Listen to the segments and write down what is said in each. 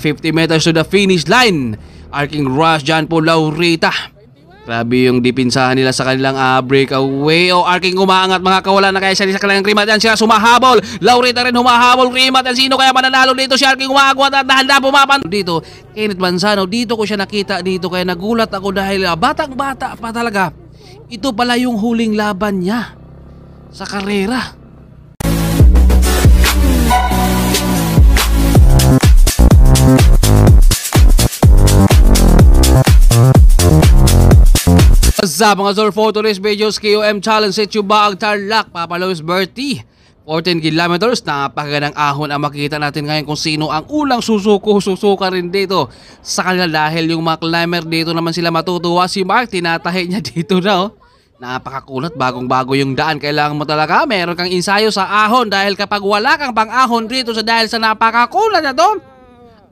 50 meters to the finish line. Arking rush dyan po Laurita. Grabe yung dipinsahan nila sa kanilang uh, breakaway. O oh, arking umaangat mga kawalan na kaya siya sa kanilang Rimat. Yan sila sumahabol. Laurita rin humahabol. Rimat. At sino kaya mananalo dito? Si arking umaagwat at dahan pumapan dito. Kenneth Manzano. Dito ko siya nakita dito. Kaya nagulat ako dahil uh, ah, batang bata pa talaga. Ito pala yung huling laban niya sa karera. sa mga zor photo videos KOM Challenge sa Chuba ang Tarlac, Papa Lois Bertie. 14 kilometers, napakagandang ahon ang makikita natin ngayon kung sino ang ulang susuko, susuka rin dito sa kanila dahil yung mga climber dito naman sila matutuwa si Mark, tinatahi niya dito na oh. Napakakunat, bagong-bago yung daan, kailangan mo talaga meron kang ensayo sa ahon dahil kapag wala kang pang-ahon dito sa dahil sa napakakunat na to,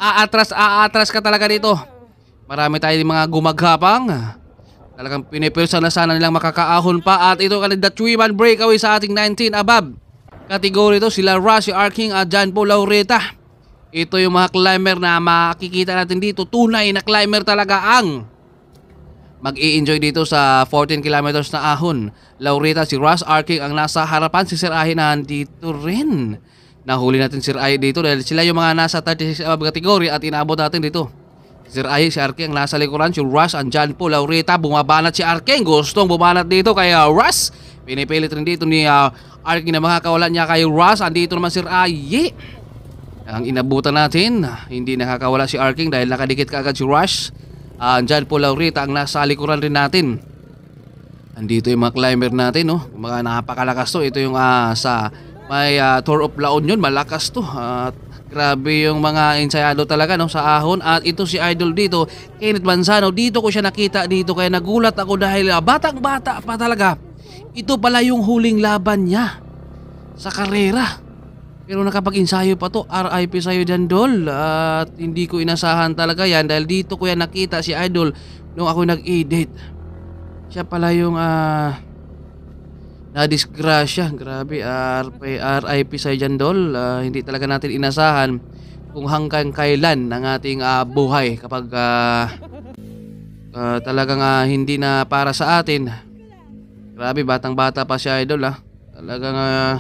aatras, aatras ka talaga dito. Marami tayong mga gumagapang, Talagang pinipirsa na sana nilang makakaahon pa at ito kanida 3-man breakaway sa ating 19 above. Kategory ito sila Rashi Arking at John Paul Laureta. Ito yung mga climber na makikita natin dito. Tunay na climber talaga ang mag enjoy dito sa 14 kilometers na ahon. Laureta si Russ Arking ang nasa harapan si Sir Ahi na dito rin. Nahuli natin si Sir Ahi dito dahil sila yung mga nasa 36 above category at inaabot natin dito. Sir Ayi, si Arkeng nasa likuran, si Russ, John po, Laurita, bumabanat si Arkeng, gustong bumanat dito kay uh, Russ. Pinipilit rin dito ni uh, Arkeng na mga kawalan niya kay Russ, andito naman Sir Aye Ang inabutan natin, hindi nakakawala si Arkeng dahil nakadikit kaagad si Russ. Uh, ah, John po, Laurita, ang nasa likuran rin natin. Andito yung mga climber natin, no? Oh. mga napakalakas to. Ito yung uh, sa may uh, Tour of La Union, malakas to. At uh, Grabe yung mga ensayado talaga no sa ahon at ito si Idol dito, Kenneth Manzano, dito ko siya nakita dito kaya nagulat ako dahil uh, ah, batang bata pa talaga. Ito pala yung huling laban niya sa karera. Pero nakapag-insayo pa to, RIP sa'yo dyan, Dol. At hindi ko inasahan talaga yan dahil dito ko yan nakita si Idol nung ako nag-edit. Siya pala yung uh, na disgrasya. Grabe, RIP sa Jandol. Uh, ah, hindi talaga natin inasahan kung hanggang kailan ang ating uh, buhay kapag uh, uh, talagang uh, hindi na para sa atin. Grabe, batang-bata pa si Idol ah. Talagang uh,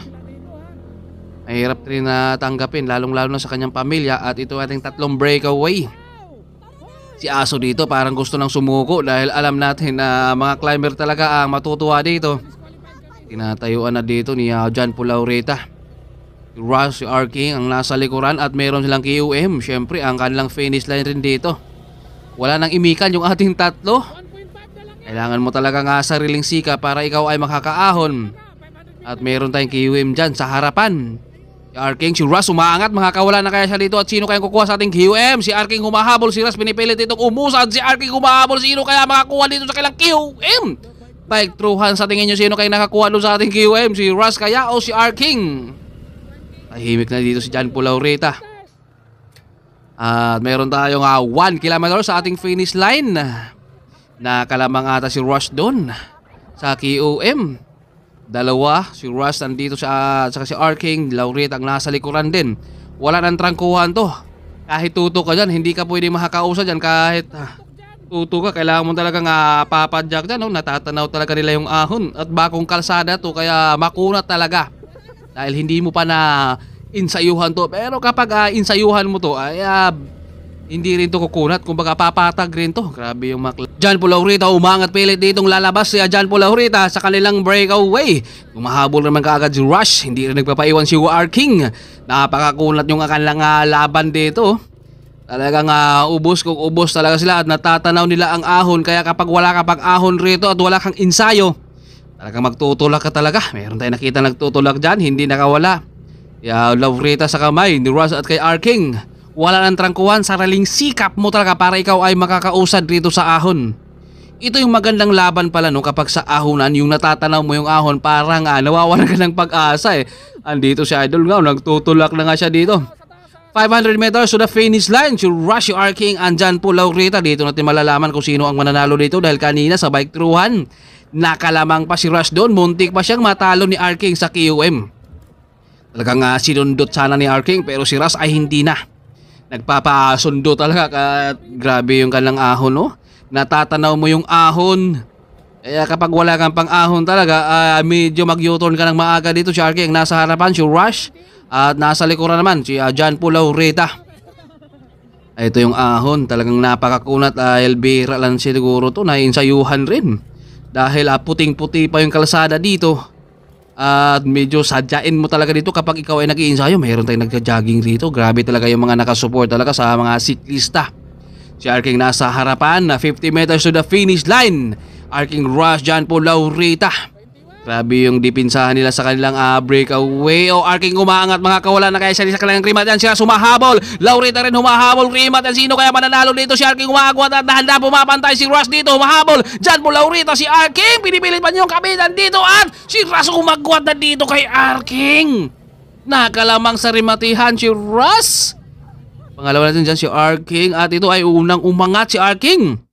mahirap rin na tanggapin lalong-lalo na sa kanyang pamilya at ito ating tatlong breakaway. Si Aso dito parang gusto nang sumuko dahil alam natin na uh, mga climber talaga ang matutuwa dito Tinatayuan na dito ni ah, John Pulaureta. Si Rush, si R. King ang nasa likuran at meron silang QM. Siyempre, ang kanilang finish line rin dito. Wala nang imikan yung ating tatlo. Kailangan mo talaga nga sariling sika para ikaw ay makakaahon. At meron tayong QM dyan sa harapan. Si Arking, si Russ umaangat, kawala na kaya siya dito at sino kaya kukuha sa ating QM? Si Arking humahabol, si Russ pinipilit itong umusad, si Arking humahabol, sino kaya makakuha dito sa kailang QM? Tag truhan sa tingin nyo sino kayo nakakuha doon sa ating QM? Si Russ kaya o si R. King? Tahimik na dito si John Pulaurita. At meron tayong uh, 1 km sa ating finish line. Nakalamang ata si Rush doon sa QOM. Dalawa, si Rush nandito sa, ah, saka si R. King, Laurita ang nasa likuran din. Wala nang trangkuhan to. Kahit tuto ka dyan, hindi ka pwede makakausa dyan kahit... Uh, Tuto ka, kailangan mo talagang uh, papadyak dyan, no? natatanaw talaga nila yung ahon at bakong kalsada to kaya makunat talaga dahil hindi mo pa na insayuhan to pero kapag uh, insayuhan mo to ay uh, hindi rin to kukunat kumbaga papatag rin to grabe yung makla John Paul Laurita umangat pilit ditong lalabas si ah, John Paul Laurita sa kanilang breakaway Kumahabol naman kaagad si Rush hindi rin nagpapaiwan si War King napakakunat yung kanilang uh, laban dito Talagang uh, ubos kung ubos talaga sila at natatanaw nila ang ahon kaya kapag wala ka pag ahon rito at wala kang ensayo talagang magtutulak ka talaga. Meron tayong nakita nagtutulak dyan, hindi nakawala. Kaya love Rita sa kamay ni Russ at kay Arking. Wala ng trangkuhan, saraling sikap mo talaga para ikaw ay makakausad rito sa ahon. Ito yung magandang laban pala no kapag sa ahonan yung natatanaw mo yung ahon parang ah, nawawalan ka ng pag-asa eh. Andito si Idol nga, nagtutulak na nga siya dito. 500 meters to the finish line. Si Rashi Arking andyan po Laurita. Dito natin malalaman kung sino ang mananalo dito dahil kanina sa bike truhan. Nakalamang pa si Rush doon. Muntik pa siyang matalo ni Arking sa QM. Talagang uh, sinundot sana ni Arking pero si Rush ay hindi na. Nagpapasundo talaga. At grabe yung kalang ahon no. Oh. Natatanaw mo yung ahon eh, kapag wala kang pang-ahon talaga, uh, medyo mag-u-turn ka ng maaga dito, Sharky. Ang nasa harapan, si Rush. At nasa likuran naman, si uh, John Paul Laureta. Ito yung ahon. Talagang napakakunat. Uh, Elvira lang siguro to. Nainsayuhan rin. Dahil uh, puting-puti pa yung kalsada dito. At uh, medyo sadyain mo talaga dito kapag ikaw ay nag-iinsayo. Mayroon tayong nagja jogging dito. Grabe talaga yung mga nakasupport talaga sa mga siklista. Si Arking nasa harapan na 50 meters to the finish line. Arking Rush, John Paul Laurita. Grabe yung dipinsahan nila sa kanilang uh, breakaway. O oh, Arking umaangat mga kawala na kaya siya sa kanilang Rimat. Yan sila sumahabol. Laurita rin humahabol. Rimat. At sino kaya mananalo dito? Si Arking umaagwat at dahan-dahan pumapantay si Rush dito. Humahabol. Diyan po Laurita si Arking. Pinipilit pa niyo yung kabitan dito. At si Rush umagwat na dito kay Arking. Nakalamang sa rimatihan si Rush. Pangalawa natin dyan si Arking. At ito ay unang umangat si Arking.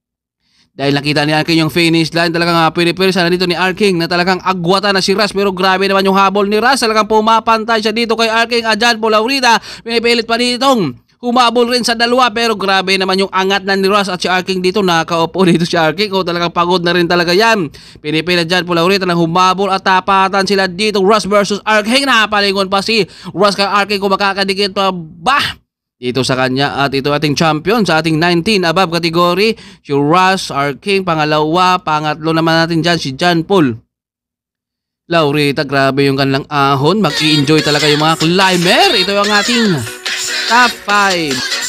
Dahil nakita ni Arking yung finish line, talagang uh, ah, pinipiri sana dito ni Arking na talagang agwata na si Ras. Pero grabe naman yung habol ni Ras. Talagang pumapantay siya dito kay Arking. Ajan ah, po Laurita, pinipilit pa dito humabol rin sa dalawa pero grabe naman yung angat na ni Ross at si Arking dito nakaupo dito si Arking o oh, talagang pagod na rin talaga yan pinipilit dyan po Laurita ng humabol at tapatan sila dito Ross versus Arking napalingon pa si Ross kay Arking kung makakadikit pa ba dito sa kanya at ito ating champion sa ating 19 above category si Russ R. King pangalawa pangatlo naman natin dyan si John Paul Laurita grabe yung kanilang ahon mag enjoy talaga yung mga climber ito yung ating top 5